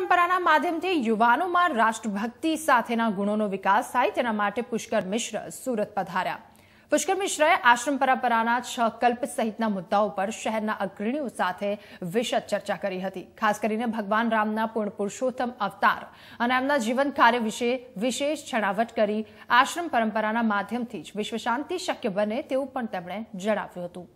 પરંપરાના માધ્યમથી યુવાનોમાં રાષ્ટ્રભક્તિ સાથેના ગુણોનો વિકાસ થાય તેના માટે પુષ્કર મિશ્ર સુરત પધાર્યા પુષ્કર મિશ્રએ આશ્રમ પરંપરાના છ કલ્પ સહિતના મુદ્દાઓ પર શહેરના અગ્રણીઓ સાથે વિશદ ચર્ચા કરી હતી ખાસ કરીને ભગવાન રામના પૂર્ણ પુરુષોત્તમ અવતાર અને એમના જીવન કાર્ય વિશે વિશેષ છણાવટ કરી આશ્રમ પરંપરાના માધ્યમથી જ વિશ્વ શાંતિ શક્ય બને તેવું પણ તેમણે જણાવ્યું હતું